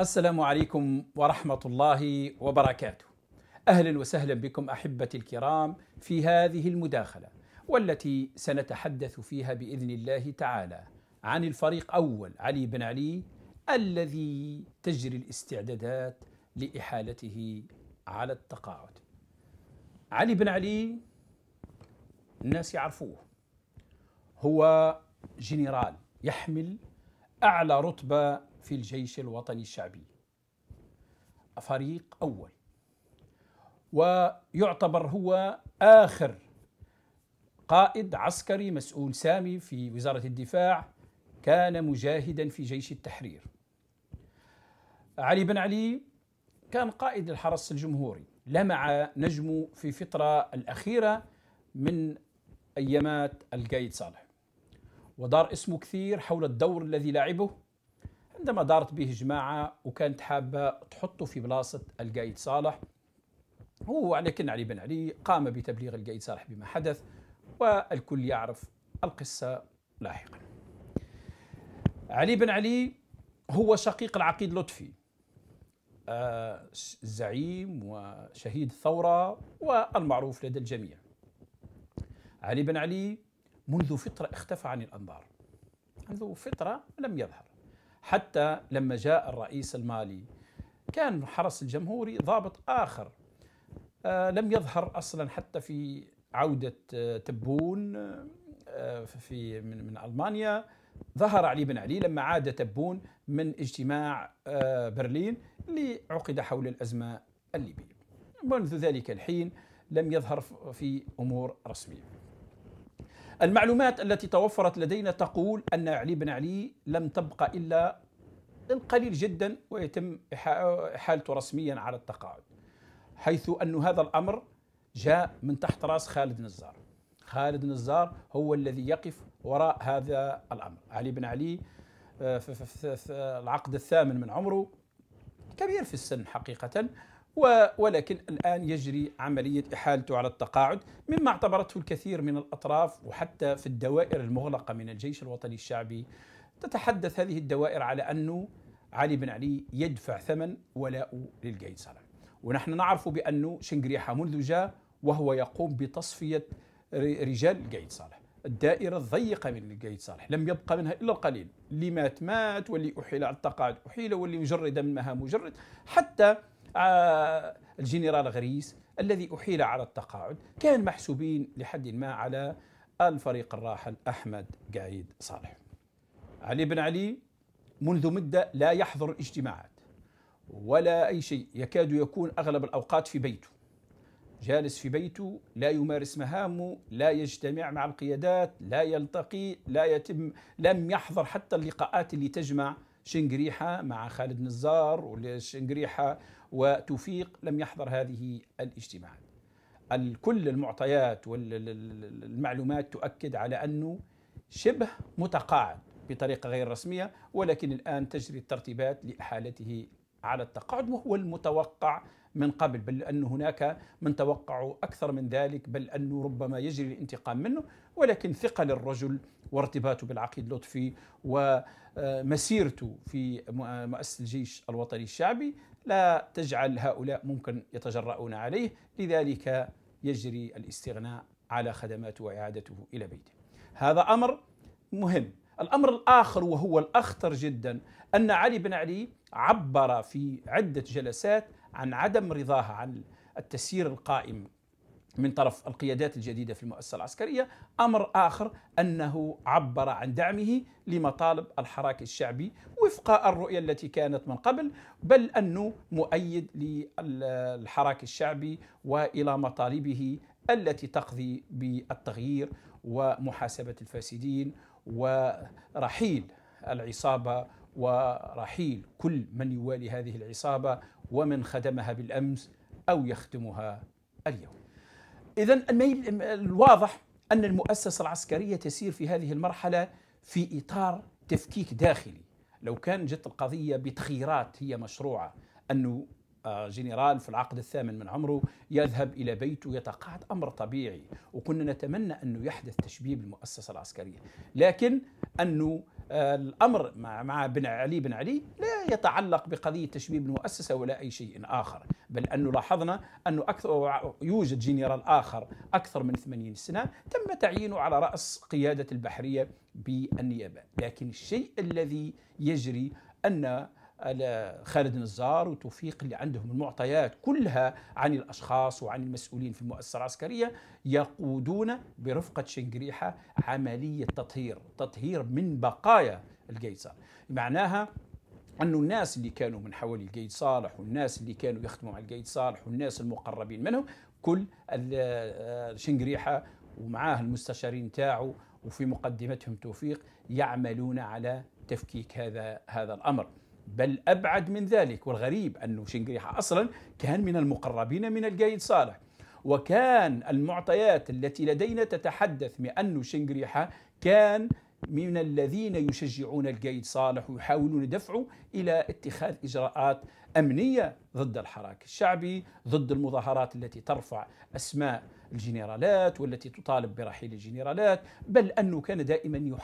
السلام عليكم ورحمة الله وبركاته. أهلا وسهلا بكم أحبتي الكرام في هذه المداخلة والتي سنتحدث فيها بإذن الله تعالى عن الفريق أول علي بن علي الذي تجري الاستعدادات لإحالته على التقاعد. علي بن علي الناس يعرفوه هو جنرال يحمل أعلى رتبة في الجيش الوطني الشعبي فريق أول ويعتبر هو آخر قائد عسكري مسؤول سامي في وزارة الدفاع كان مجاهدا في جيش التحرير علي بن علي كان قائد الحرس الجمهوري لمع نجمه في فترة الأخيرة من أيامات القايد صالح ودار اسمه كثير حول الدور الذي لعبه عندما دارت به جماعة وكانت حابة تحطه في بلاصة القايد صالح هو على كن علي بن علي قام بتبليغ القايد صالح بما حدث والكل يعرف القصة لاحقا علي بن علي هو شقيق العقيد لطفي الزعيم آه، وشهيد الثورة والمعروف لدى الجميع علي بن علي منذ فترة اختفى عن الأنظار منذ فترة لم يظهر حتى لما جاء الرئيس المالي كان حرس الجمهوري ضابط آخر آه، لم يظهر أصلا حتى في عودة آه، تبون آه، في من, من ألمانيا ظهر علي بن علي لما عاد تبون من اجتماع برلين اللي عقد حول الأزمة الليبية منذ ذلك الحين لم يظهر في أمور رسمية المعلومات التي توفرت لدينا تقول أن علي بن علي لم تبقى إلا قليل جدا ويتم إحالته رسميا على التقاعد حيث أن هذا الأمر جاء من تحت راس خالد نزار خالد نزار هو الذي يقف وراء هذا الأمر علي بن علي آه، في العقد الثامن من عمره كبير في السن حقيقة ولكن الآن يجري عملية إحالته على التقاعد مما اعتبرته الكثير من الأطراف وحتى في الدوائر المغلقة من الجيش الوطني الشعبي تتحدث هذه الدوائر على أنه علي بن علي يدفع ثمن ولاءه للقيصرة ونحن نعرف بأنه شنقريحة منذ جاء وهو يقوم بتصفية رجال القيد صالح الدائرة الضيقة من القيد صالح لم يبقى منها إلا القليل اللي مات مات واللي أحيل على التقاعد أحيل واللي مجرد منها مجرد حتى آه، الجنرال غريس الذي أحيل على التقاعد كان محسوبين لحد ما على الفريق الراحل أحمد قايد صالح علي بن علي منذ مدة لا يحضر الاجتماعات ولا أي شيء يكاد يكون أغلب الأوقات في بيته جالس في بيته لا يمارس مهامه لا يجتمع مع القيادات لا يلتقي لا يتم لم يحضر حتى اللقاءات اللي تجمع شنقريحة مع خالد نزار والشنقريحة وتوفيق لم يحضر هذه الاجتماعات الكل المعطيات والمعلومات تؤكد على أنه شبه متقاعد بطريقة غير رسمية ولكن الآن تجري الترتيبات لإحالته على التقاعد وهو المتوقع من قبل بل أن هناك من توقعوا أكثر من ذلك بل أنه ربما يجري الانتقام منه ولكن ثقل الرجل وارتباطه بالعقيد لطفي ومسيرته في مؤسسة الجيش الوطني الشعبي لا تجعل هؤلاء ممكن يتجرؤون عليه لذلك يجري الاستغناء على خدماته وإعادته إلى بيته هذا أمر مهم الأمر الآخر وهو الأخطر جدا أن علي بن علي عبر في عدة جلسات عن عدم رضاه عن التسيير القائم من طرف القيادات الجديدة في المؤسسة العسكرية أمر آخر أنه عبر عن دعمه لمطالب الحراك الشعبي وفق الرؤية التي كانت من قبل بل أنه مؤيد للحراك الشعبي وإلى مطالبه التي تقضي بالتغيير ومحاسبة الفاسدين ورحيل العصابة ورحيل كل من يوالي هذه العصابة ومن خدمها بالأمس أو يخدمها اليوم إذا الواضح أن المؤسسة العسكرية تسير في هذه المرحلة في إطار تفكيك داخلي لو كان جت القضية بتخيرات هي مشروعة أنه آه، جنرال في العقد الثامن من عمره يذهب إلى بيته يتقاعد أمر طبيعي وكنا نتمنى أنه يحدث تشبيب المؤسسة العسكرية لكن أنه الامر مع بن علي بن علي لا يتعلق بقضيه تشبيب المؤسسه ولا اي شيء اخر، بل انه لاحظنا انه اكثر يوجد جنرال اخر اكثر من 80 سنه تم تعيينه على راس قياده البحريه بالنيابه، لكن الشيء الذي يجري ان خالد نزار وتوفيق اللي عندهم المعطيات كلها عن الأشخاص وعن المسؤولين في المؤسسة العسكرية يقودون برفقة شنقريحة عملية تطهير تطهير من بقايا القيصر معناها أن الناس اللي كانوا من حوالي القيد صالح والناس اللي كانوا يخدموا مع القيد صالح والناس المقربين منهم كل شنقريحة ومعاه المستشارين تاعه وفي مقدمتهم توفيق يعملون على تفكيك هذا هذا الأمر بل أبعد من ذلك والغريب أنه شنقريحة أصلا كان من المقربين من القايد صالح وكان المعطيات التي لدينا تتحدث بأن شنقريحة كان من الذين يشجعون القايد صالح ويحاولون دفعه إلى اتخاذ إجراءات أمنية ضد الحراك الشعبي ضد المظاهرات التي ترفع أسماء الجنرالات والتي تطالب برحيل الجنرالات بل أنه كان دائما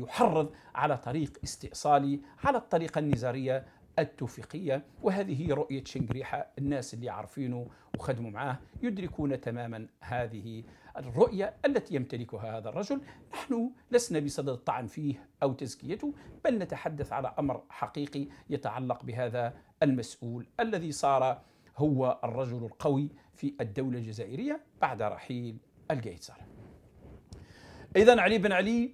يحرض على طريق استئصالي على الطريقة النزارية التوفيقية وهذه هي رؤية شنقريحة الناس اللي عارفينه وخدموا معاه يدركون تماما هذه الرؤية التي يمتلكها هذا الرجل نحن لسنا بصدد الطعن فيه أو تزكيته بل نتحدث على أمر حقيقي يتعلق بهذا المسؤول الذي صار هو الرجل القوي في الدولة الجزائرية بعد رحيل القيصر إذا علي بن علي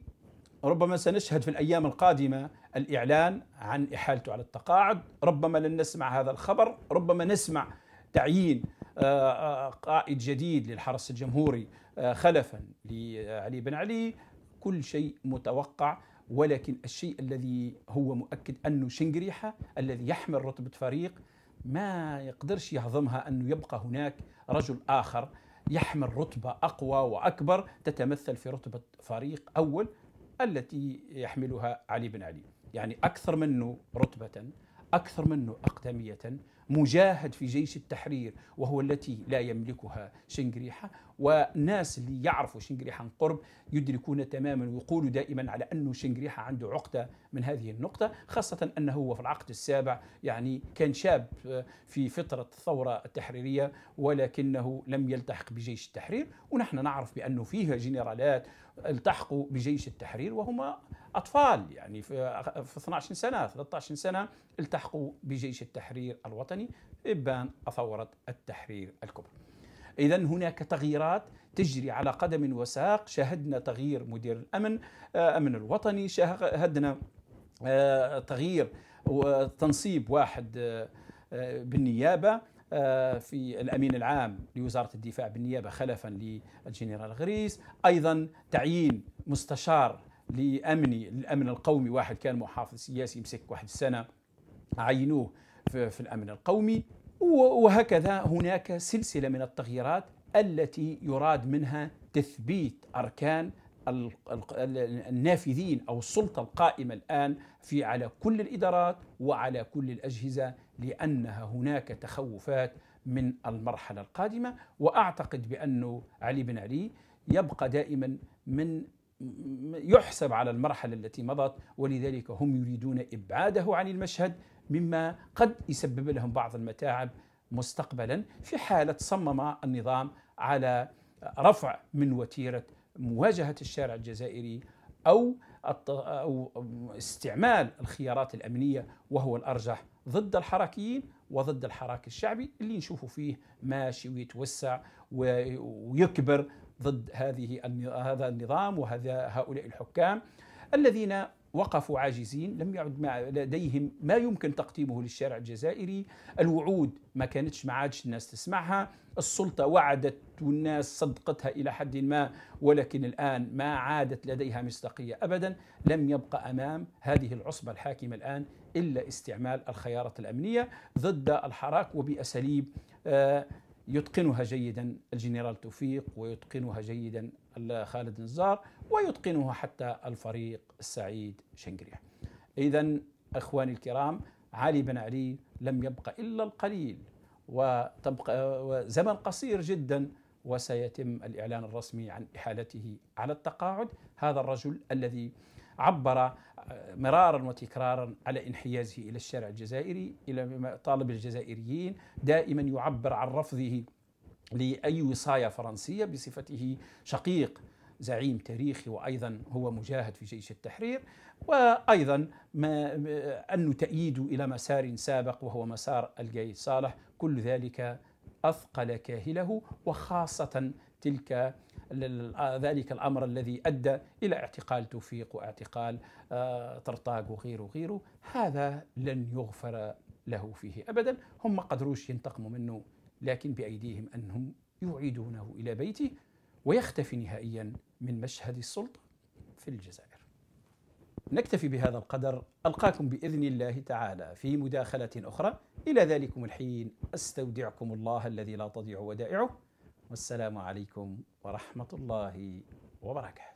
ربما سنشهد في الأيام القادمة الإعلان عن إحالته على التقاعد ربما لن نسمع هذا الخبر ربما نسمع تعيين آه، آه، قائد جديد للحرس الجمهوري آه، خلفا لعلي بن علي كل شيء متوقع ولكن الشيء الذي هو مؤكد أنه شنقريحة الذي يحمل رتبة فريق ما يقدرش يهضمها انه يبقى هناك رجل اخر يحمل رتبه اقوى واكبر تتمثل في رتبه فريق اول التي يحملها علي بن علي يعني اكثر منه رتبه اكثر منه اقدميه مجاهد في جيش التحرير وهو التي لا يملكها شنجريحة والناس اللي يعرفوا شنجريحة من قرب يدركون تماما ويقولوا دائما على أنه شنجريحة عنده عقدة من هذه النقطة خاصة أنه هو في العقد السابع يعني كان شاب في فترة الثورة التحريرية ولكنه لم يلتحق بجيش التحرير ونحن نعرف بأنه فيها جنرالات التحقوا بجيش التحرير وهما أطفال يعني في 12 سنة 13 سنة التحقوا بجيش التحرير الوطني إبان ثورة التحرير الكبرى إذا هناك تغييرات تجري على قدم وساق شهدنا تغيير مدير الأمن آه، أمن الوطني شهدنا آه، تغيير وتنصيب واحد آه، بالنيابة آه، في الأمين العام لوزارة الدفاع بالنيابة خلفا للجنرال غريس أيضا تعيين مستشار لأمني الأمن القومي واحد كان محافظ سياسي مسك واحد السنة عينوه في الأمن القومي وهكذا هناك سلسلة من التغييرات التي يراد منها تثبيت أركان النافذين او السلطه القائمه الان في على كل الادارات وعلى كل الاجهزه لانها هناك تخوفات من المرحله القادمه واعتقد بانه علي بن علي يبقى دائما من يحسب على المرحله التي مضت ولذلك هم يريدون ابعاده عن المشهد مما قد يسبب لهم بعض المتاعب مستقبلا في حاله صمم النظام على رفع من وتيره مواجهه الشارع الجزائري او او استعمال الخيارات الامنيه وهو الارجح ضد الحركيين وضد الحراك الشعبي اللي نشوفوا فيه ماشي ويتوسع ويكبر ضد هذه هذا النظام وهذا هؤلاء الحكام الذين وقفوا عاجزين لم يعد لديهم ما يمكن تقديمه للشارع الجزائري الوعود ما كانتش ما عادش الناس تسمعها السلطة وعدت والناس صدقتها إلى حد ما ولكن الآن ما عادت لديها مصداقية أبدا لم يبقى أمام هذه العصبة الحاكمة الآن إلا استعمال الخيارات الأمنية ضد الحراك وبأساليب آه، يتقنها جيدا الجنرال توفيق ويتقنها جيدا خالد نزار ويتقنه حتى الفريق السعيد شنقريح إذا أخواني الكرام علي بن علي لم يبقى إلا القليل وتبقى زمن قصير جدا وسيتم الإعلان الرسمي عن إحالته على التقاعد هذا الرجل الذي عبر آه، مرارا وتكرارا على انحيازه إلى الشارع الجزائري إلى طالب الجزائريين دائما يعبر عن رفضه لأي وصاية فرنسية بصفته شقيق زعيم تاريخي وأيضا هو مجاهد في جيش التحرير وأيضا ما أنه تأييد إلى مسار سابق وهو مسار القايد صالح كل ذلك أثقل كاهله وخاصة تلك ذلك الأمر الذي أدى إلى اعتقال توفيق واعتقال آه، طرطاق وغيره وغيره هذا لن يغفر له فيه أبدا هم ما قدروش ينتقموا منه لكن بأيديهم أنهم يعيدونه إلى بيته ويختفي نهائيا من مشهد السلطة في الجزائر نكتفي بهذا القدر ألقاكم بإذن الله تعالى في مداخلة أخرى إلى ذلكم الحين أستودعكم الله الذي لا تضيع ودائعه والسلام عليكم ورحمة الله وبركاته